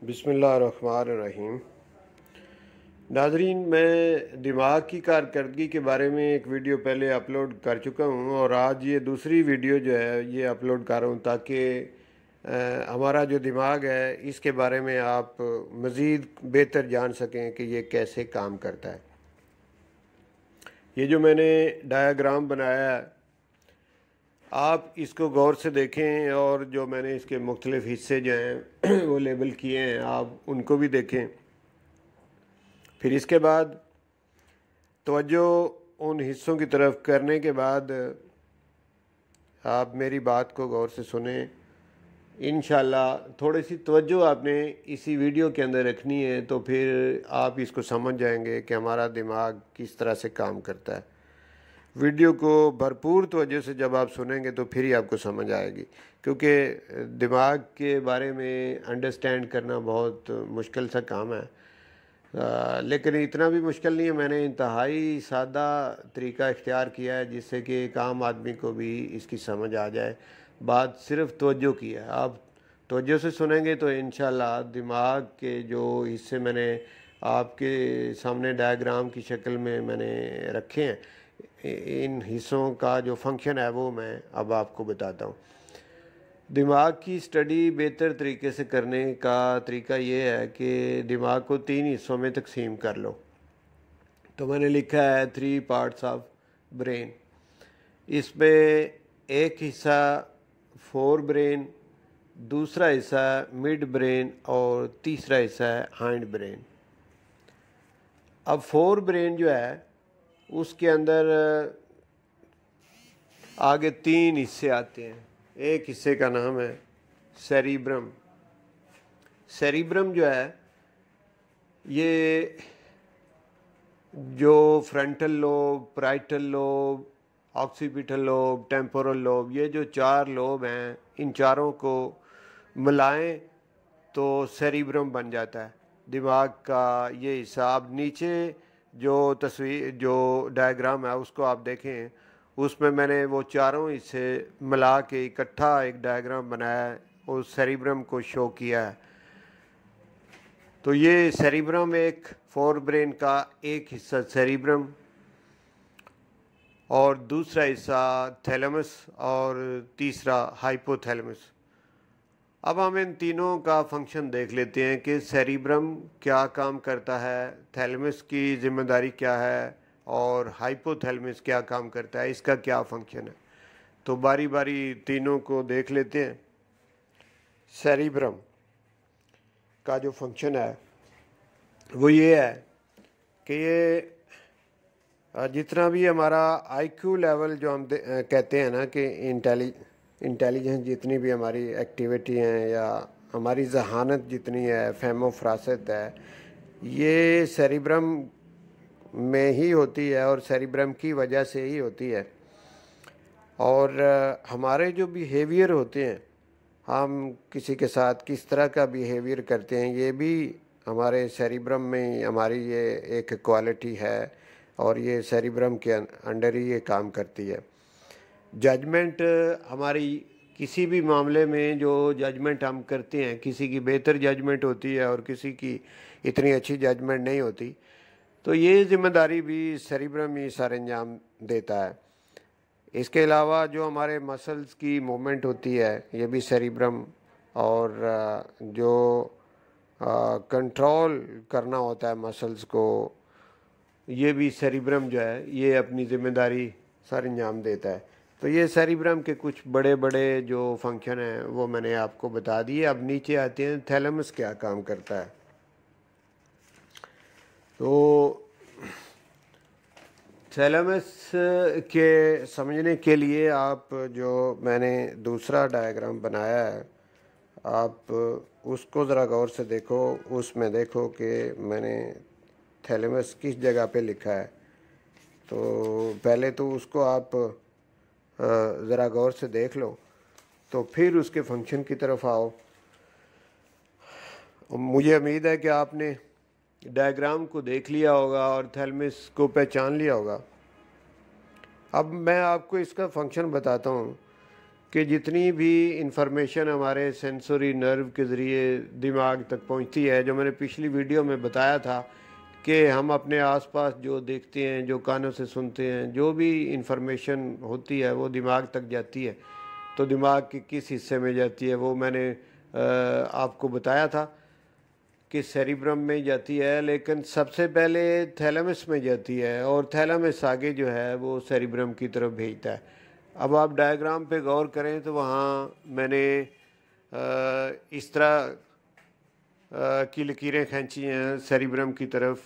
बसमीम नाजरीन मैं दिमाग की कारकर्दगी के बारे में एक वीडियो पहले अपलोड कर चुका हूँ और आज ये दूसरी वीडियो जो है ये अपलोड कर रहा हूँ ताकि हमारा जो दिमाग है इसके बारे में आप मज़ीद बेहतर जान सकें कि ये कैसे काम करता है ये जो मैंने डायाग्राम बनाया है आप इसको गौर से देखें और जो मैंने इसके मुख्तलिफ़ हिस्से जो हैं वो लेबल किए हैं आप उनको भी देखें फिर इसके बाद तवज्जो उन हिस्सों की तरफ करने के बाद आप मेरी बात को गौर से सुने इन थोड़ी सी तवज्जो आपने इसी वीडियो के अंदर रखनी है तो फिर आप इसको समझ जाएंगे कि हमारा दिमाग किस तरह से काम करता है वीडियो को भरपूर तोजह से जब आप सुनेंगे तो फिर ही आपको समझ आएगी क्योंकि दिमाग के बारे में अंडरस्टैंड करना बहुत मुश्किल सा काम है आ, लेकिन इतना भी मुश्किल नहीं है मैंने इंतहाई सादा तरीका इख्तियार किया है जिससे कि एक आम आदमी को भी इसकी समझ आ जाए बात सिर्फ तोज्जो की है आप तोज्जो से सुनेंगे तो इन दिमाग के जो हिस्से मैंने आपके सामने डायग्राम की शक्ल में मैंने रखे हैं इन हिस्सों का जो फंक्शन है वो मैं अब आपको बताता हूँ दिमाग की स्टडी बेहतर तरीके से करने का तरीका ये है कि दिमाग को तीन हिस्सों में तकसीम कर लो तो मैंने लिखा है थ्री पार्ट्स ऑफ ब्रेन इसमें एक हिस्सा फोर ब्रेन दूसरा हिस्सा मिड ब्रेन और तीसरा हिस्सा है हाइंड ब्रेन अब फोर ब्रेन जो है उसके अंदर आगे तीन हिस्से आते हैं एक हिस्से का नाम है सेरिब्रम सेरिब्रम जो है ये जो frontal lobe parietal lobe occipital lobe temporal lobe ये जो चार लोब हैं इन चारों को मिलाएं तो सेरिब्रम बन जाता है दिमाग का ये हिसाब नीचे जो तस्वीर जो डायग्राम है उसको आप देखें उसमें मैंने वो चारों हिस्से मिला के इकट्ठा एक डायग्राम बनाया है और सेरिब्रम को शो किया है तो ये सेरिब्रम एक फोर ब्रेन का एक हिस्सा सेरिब्रम और दूसरा हिस्सा थैलमस और तीसरा हाइपोथैलमस अब हम इन तीनों का फंक्शन देख लेते हैं कि सेरिब्रम क्या काम करता है थैलमिस की जिम्मेदारी क्या है और हाइपोथैलमिस क्या काम करता है इसका क्या फंक्शन है तो बारी बारी तीनों को देख लेते हैं सेरिब्रम का जो फंक्शन है वो ये है कि ये जितना भी हमारा आईक्यू लेवल जो हम कहते हैं ना कि इंटेली इंटेलिजेंस जितनी भी हमारी एक्टिविटी हैं या हमारी जहानत जितनी है फहमो फरासत है ये सेरिब्रम में ही होती है और सेरिब्रम की वजह से ही होती है और हमारे जो बिहेवियर होते हैं हम किसी के साथ किस तरह का बिहेवियर करते हैं ये भी हमारे सेरिब्रम में हमारी ये एक क्वालिटी है और ये सेरिब्रम के अं-, अंडर ही ये काम करती है जजमेंट हमारी किसी भी मामले में जो जजमेंट हम करते हैं किसी की बेहतर जजमेंट होती है और किसी की इतनी अच्छी जजमेंट नहीं होती तो ये जिम्मेदारी भी सरीब्रम ही सर अंजाम देता है इसके अलावा जो हमारे मसल्स की मूवमेंट होती है ये भी सरिब्रम और जो कंट्रोल करना होता है मसल्स को ये भी सरिब्रम जो है ये अपनी ज़िम्मेदारी सर अंजाम देता है तो ये सेरिब्रम के कुछ बड़े बड़े जो फंक्शन हैं वो मैंने आपको बता दिए अब नीचे आते हैं थैलमस क्या काम करता है तो थैलमस के समझने के लिए आप जो मैंने दूसरा डायग्राम बनाया है आप उसको ज़रा गौर से देखो उसमें देखो कि मैंने थैलमस किस जगह पे लिखा है तो पहले तो उसको आप ज़रा गौर से देख लो तो फिर उसके फंक्शन की तरफ आओ मुझे उम्मीद है कि आपने डायग्राम को देख लिया होगा और थैलमिस को पहचान लिया होगा अब मैं आपको इसका फंक्शन बताता हूँ कि जितनी भी इंफॉर्मेशन हमारे सेंसरी नर्व के ज़रिए दिमाग तक पहुँचती है जो मैंने पिछली वीडियो में बताया था कि हम अपने आसपास जो देखते हैं जो कानों से सुनते हैं जो भी इन्फॉर्मेशन होती है वो दिमाग तक जाती है तो दिमाग के किस हिस्से में जाती है वो मैंने आपको बताया था कि सेरिब्रम में जाती है लेकिन सबसे पहले थैलमस में जाती है और थैलमस आगे जो है वो सेरिब्रम की तरफ भेजता है अब आप डायग्राम पे गौर करें तो वहाँ मैंने इस तरह की लकीरें खींची हैं सेरिब्रम की तरफ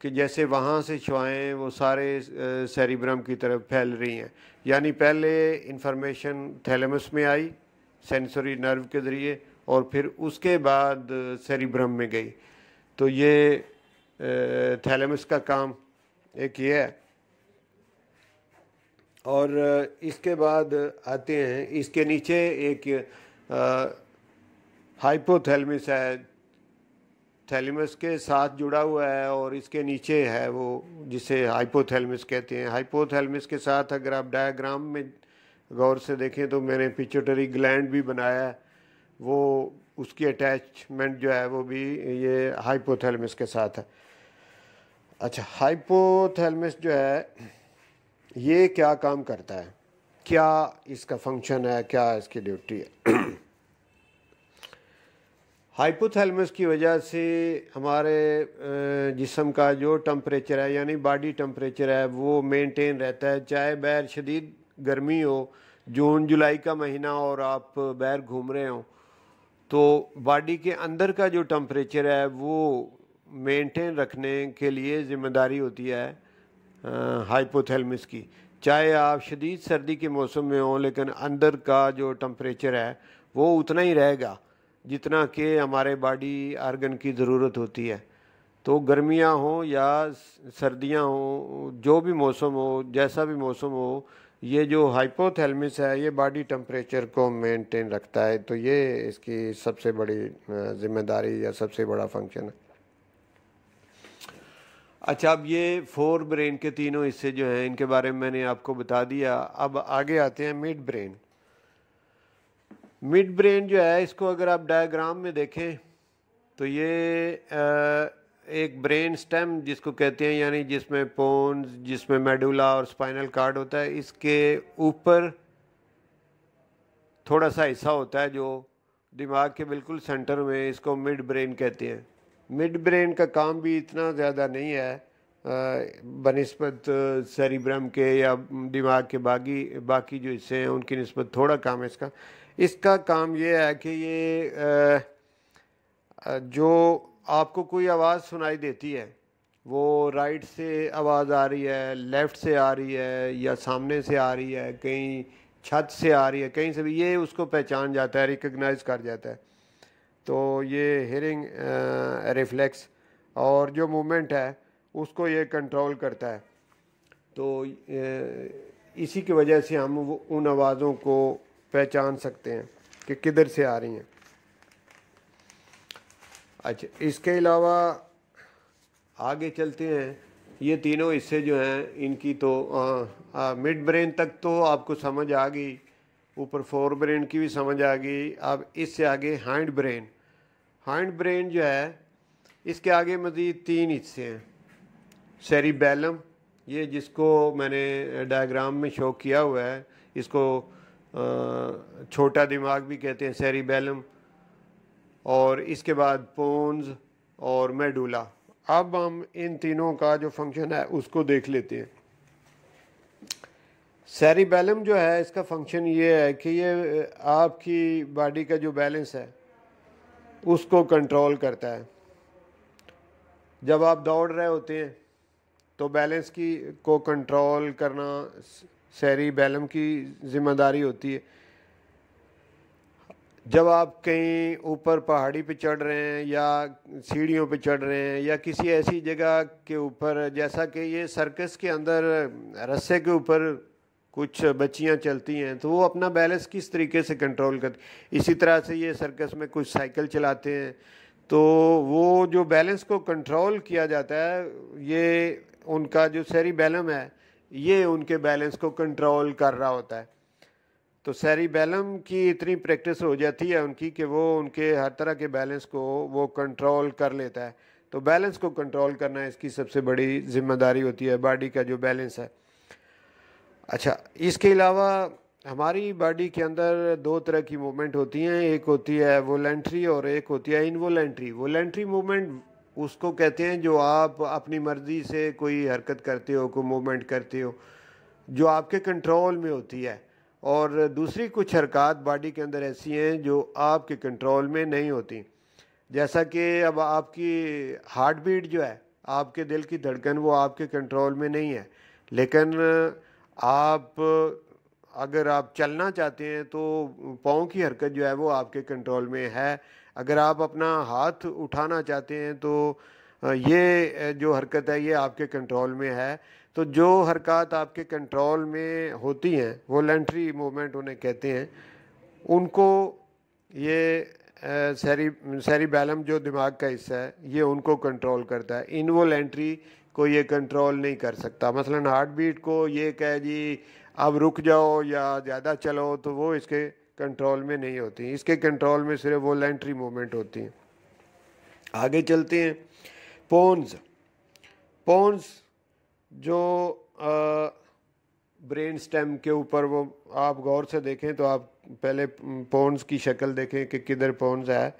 कि जैसे वहाँ से छुआएँ वो सारे सेरिब्रम की तरफ फैल रही हैं यानी पहले इंफॉर्मेशन थैलेमस में आई सेंसरी नर्व के ज़रिए और फिर उसके बाद सेरिब्रम में गई तो ये थैलेमस का काम एक ये है और इसके बाद आते हैं इसके नीचे एक हाइपोथैलेमस है थैलेमस के साथ जुड़ा हुआ है और इसके नीचे है वो जिसे हाइपोथैलेमस कहते हैं हाइपोथैलेमस के साथ अगर आप डायग्राम में गौर से देखें तो मैंने पिचोटरी ग्लैंड भी बनाया है वो उसकी अटैचमेंट जो है वो भी ये हाइपोथैलेमस के साथ है अच्छा हाइपोथैलेमस जो है ये क्या काम करता है क्या इसका फंक्शन है क्या इसकी ड्यूटी है हाइपोथैलमस की वजह से हमारे जिसम का जो टम्परेचर है यानी बॉडी टम्परेचर है वो मेंटेन रहता है चाहे बैर शदीद गर्मी हो जून जुलाई का महीना और आप बैर घूम रहे हो तो बॉडी के अंदर का जो टम्परेचर है वो मेंटेन रखने के लिए ज़िम्मेदारी होती है हाइपोथैलमस की चाहे आप शदीद सर्दी के मौसम में हों लेकिन अंदर का जो टम्परेचर है वो उतना ही रहेगा जितना के हमारे बॉडी आर्गन की ज़रूरत होती है तो गर्मियाँ हों या सर्दियाँ हों जो भी मौसम हो जैसा भी मौसम हो ये जो हाइपोथैलमिस है ये बॉडी टेम्परेचर को मेंटेन रखता है तो ये इसकी सबसे बड़ी जिम्मेदारी या सबसे बड़ा फंक्शन है अच्छा अब ये फोर ब्रेन के तीनों हिस्से जो हैं इनके बारे में मैंने आपको बता दिया अब आगे आते हैं मिड ब्रेन मिड ब्रेन जो है इसको अगर आप डायग्राम में देखें तो ये एक ब्रेन स्टेम जिसको कहते हैं यानी जिसमें पोन्स जिसमें मेडुला और स्पाइनल कार्ड होता है इसके ऊपर थोड़ा सा हिस्सा होता है जो दिमाग के बिल्कुल सेंटर में इसको मिड ब्रेन कहते हैं मिड ब्रेन का काम भी इतना ज़्यादा नहीं है बनस्पत सरीब्रम के या दिमाग के बाकी बाकी जो हिस्से हैं उनकी नस्बत थोड़ा काम है इसका इसका काम ये है कि ये जो आपको कोई आवाज़ सुनाई देती है वो राइट से आवाज़ आ रही है लेफ़्ट से आ रही है या सामने से आ रही है कहीं छत से आ रही है कहीं से भी ये उसको पहचान जाता है रिकगनाइज कर जाता है तो ये हेयरिंग रिफ्लेक्स और जो मूवमेंट है उसको ये कंट्रोल करता है तो इसी की वजह से हम उन आवाज़ों को पहचान सकते हैं कि किधर से आ रही हैं अच्छा इसके अलावा आगे चलते हैं ये तीनों हिस्से जो हैं इनकी तो मिड ब्रेन तक तो आपको समझ आ गई ऊपर फोर ब्रेन की भी समझ आ गई अब इससे आगे हाइंड ब्रेन हाइंड ब्रेन जो है इसके आगे मज़ीद तीन हिस्से हैं सेरिबैलम ये जिसको मैंने डायग्राम में शो किया हुआ है इसको छोटा दिमाग भी कहते हैं सेरिबेलम और इसके बाद पोन्स और मेडुला अब हम इन तीनों का जो फंक्शन है उसको देख लेते हैं सेरिबेलम जो है इसका फंक्शन ये है कि ये आपकी बॉडी का जो बैलेंस है उसको कंट्रोल करता है जब आप दौड़ रहे होते हैं तो बैलेंस की को कंट्रोल करना सैरी बैलम की ज़िम्मेदारी होती है जब आप कहीं ऊपर पहाड़ी पे चढ़ रहे हैं या सीढ़ियों पे चढ़ रहे हैं या किसी ऐसी जगह के ऊपर जैसा कि ये सर्कस के अंदर रस्से के ऊपर कुछ बच्चियां चलती हैं तो वो अपना बैलेंस किस तरीके से कंट्रोल कर इसी तरह से ये सर्कस में कुछ साइकिल चलाते हैं तो वो जो बैलेंस को कंट्रोल किया जाता है ये उनका जो सैरी बैलम है ये उनके बैलेंस को कंट्रोल कर रहा होता है तो सैरी बैलम की इतनी प्रैक्टिस हो जाती है उनकी कि वो उनके हर तरह के बैलेंस को वो कंट्रोल कर लेता है तो बैलेंस को कंट्रोल करना इसकी सबसे बड़ी जिम्मेदारी होती है बॉडी का जो बैलेंस है अच्छा इसके अलावा हमारी बॉडी के अंदर दो तरह की मूवमेंट होती हैं एक होती है वोलेंट्री और एक होती है इनवोलेंट्री वोलेंट्री मूवमेंट उसको कहते हैं जो आप अपनी मर्ज़ी से कोई हरकत करते हो कोई मूवमेंट करते हो जो आपके कंट्रोल में होती है और दूसरी कुछ हरकत बॉडी के अंदर ऐसी हैं जो आपके कंट्रोल में नहीं होती जैसा कि अब आपकी हार्ट बीट जो है आपके दिल की धड़कन वो आपके कंट्रोल में नहीं है लेकिन आप अगर आप चलना चाहते हैं तो पाँव की हरकत जो है वो आपके कंट्रोल में है अगर आप अपना हाथ उठाना चाहते हैं तो ये जो हरकत है ये आपके कंट्रोल में है तो जो हरकत आपके कंट्रोल में होती हैं लेंट्री मूवमेंट उन्हें कहते हैं उनको ये सैरी बैलम जो दिमाग का हिस्सा है ये उनको कंट्रोल करता है लेंट्री को ये कंट्रोल नहीं कर सकता मसलन हार्ट बीट को ये कहे जी अब रुक जाओ या ज़्यादा चलो तो वो इसके कंट्रोल में नहीं होती इसके कंट्रोल में सिर्फ वॉलेंट्री मूवमेंट होती हैं आगे चलते हैं पोन्स पोन्स जो आ, ब्रेन स्टेम के ऊपर वो आप गौर से देखें तो आप पहले पोन्स की शक्ल देखें कि किधर पोन्स है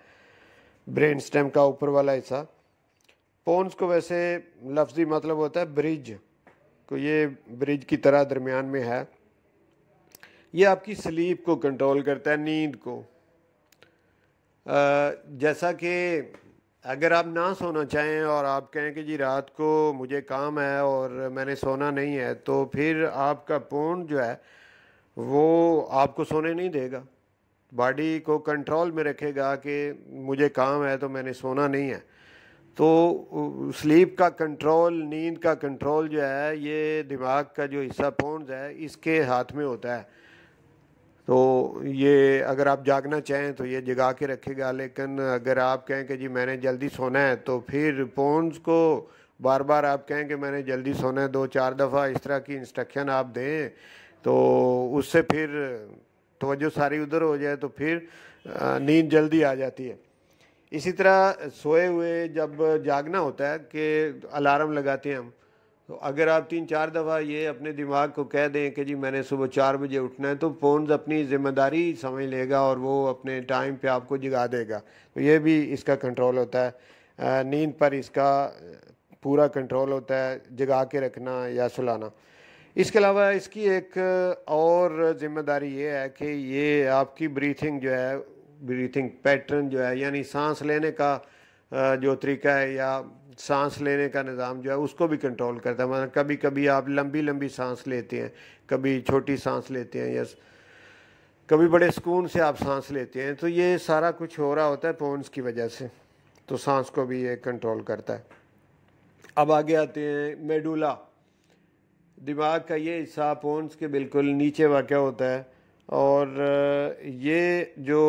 ब्रेन स्टेम का ऊपर वाला हिस्सा पोन्स को वैसे लफ्ज़ी मतलब होता है ब्रिज को तो ये ब्रिज की तरह दरमियान में है ये आपकी स्लीप को कंट्रोल करता है नींद को आ, जैसा कि अगर आप ना सोना चाहें और आप कहें कि जी रात को मुझे काम है और मैंने सोना नहीं है तो फिर आपका पूर्ण जो है वो आपको सोने नहीं देगा बॉडी को कंट्रोल में रखेगा कि मुझे काम है तो मैंने सोना नहीं है तो स्लीप का कंट्रोल नींद का कंट्रोल जो है ये दिमाग का जो हिस्सा पोन्स है इसके हाथ में होता है तो ये अगर आप जागना चाहें तो ये जगा के रखेगा लेकिन अगर आप कहें कि जी मैंने जल्दी सोना है तो फिर पोन्स को बार बार आप कहें कि मैंने जल्दी सोना है दो चार दफ़ा इस तरह की इंस्ट्रक्शन आप दें तो उससे फिर तोज्जो सारी उधर हो जाए तो फिर नींद जल्दी आ जाती है इसी तरह सोए हुए जब जागना होता है कि अलार्म लगाते हैं हम तो अगर आप तीन चार दफ़ा ये अपने दिमाग को कह दें कि जी मैंने सुबह चार बजे उठना है तो फ़ोन अपनी ज़िम्मेदारी समझ लेगा और वो अपने टाइम पे आपको जगा देगा तो ये भी इसका कंट्रोल होता है नींद पर इसका पूरा कंट्रोल होता है जगा के रखना या सुलाना इसके अलावा इसकी एक और ज़िम्मेदारी ये है कि ये आपकी ब्रीथिंग जो है ब्रीथिंग पैटर्न जो है यानी सांस लेने का जो तरीका है या सांस लेने का निज़ाम जो है उसको भी कंट्रोल करता है मतलब कभी कभी आप लंबी लंबी सांस लेते हैं कभी छोटी सांस लेते हैं या कभी बड़े सुकून से आप सांस लेते हैं तो ये सारा कुछ हो रहा होता है पोन्स की वजह से तो सांस को भी ये कंट्रोल करता है अब आगे आते हैं मेडूला दिमाग का ये हिस्सा पोन्स के बिल्कुल नीचे वाक़ होता है और ये जो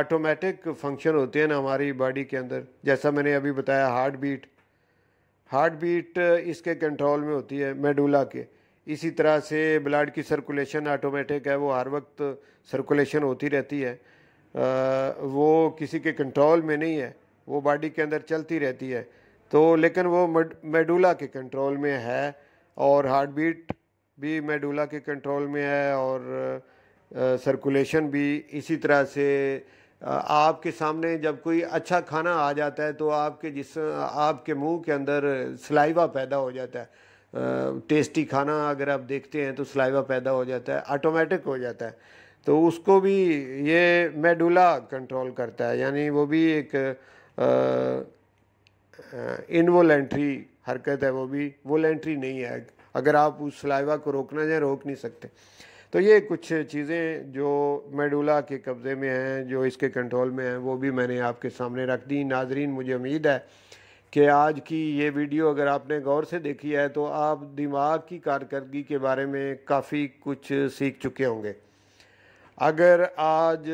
ऑटोमेटिक फंक्शन होते हैं ना हमारी बॉडी के अंदर जैसा मैंने अभी बताया हार्ट बीट हार्ट बीट इसके कंट्रोल में होती है मेडुला के इसी तरह से ब्लड की सर्कुलेशन ऑटोमेटिक है वो हर वक्त सर्कुलेशन होती रहती है आ, uh, वो किसी के कंट्रोल में नहीं है वो बॉडी के अंदर चलती रहती है तो लेकिन वो मेडुला के कंट्रोल में है और हार्ट बीट भी मेडुला के कंट्रोल में है और सर्कुलेशन uh, भी इसी तरह से आपके सामने जब कोई अच्छा खाना आ जाता है तो आपके जिस आपके मुंह के अंदर सलाइवा पैदा हो जाता है टेस्टी खाना अगर आप देखते हैं तो सलाइवा पैदा हो जाता है ऑटोमेटिक हो जाता है तो उसको भी ये मेडुला कंट्रोल करता है यानी वो भी एक इनवोलेंट्री हरकत है वो भी वोलेंट्री नहीं है अगर आप उस सलाइवा को रोकना चाहें रोक नहीं सकते तो ये कुछ चीज़ें जो मेडुला के कब्ज़े में हैं जो इसके कंट्रोल में हैं वो भी मैंने आपके सामने रख दी नाजरीन मुझे उम्मीद है कि आज की ये वीडियो अगर आपने गौर से देखी है तो आप दिमाग की कारकर्दगी के बारे में काफ़ी कुछ सीख चुके होंगे अगर आज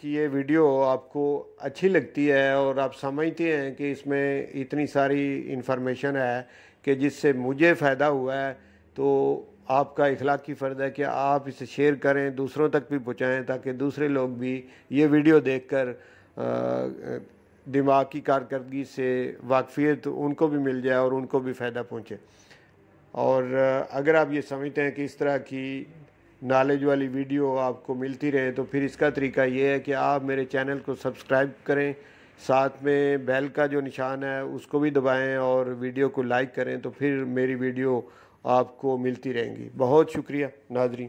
की ये वीडियो आपको अच्छी लगती है और आप समझते हैं कि इसमें इतनी सारी इन्फॉर्मेशन है कि जिससे मुझे फ़ायदा हुआ है तो आपका अखलाक़ी फ़र्द फ़र्ज़ है कि आप इसे शेयर करें दूसरों तक भी पहुँचाएँ ताकि दूसरे लोग भी ये वीडियो देख कर दिमाग की कारकर्दगी से वाकफियत उनको भी मिल जाए और उनको भी फ़ायदा पहुँचे और अगर आप ये समझते हैं कि इस तरह की नॉलेज वाली वीडियो आपको मिलती रहे तो फिर इसका तरीका ये है कि आप मेरे चैनल को सब्सक्राइब करें साथ में बेल का जो निशान है उसको भी दबाएं और वीडियो को लाइक करें तो फिर मेरी वीडियो आपको मिलती रहेंगी बहुत शुक्रिया नादरी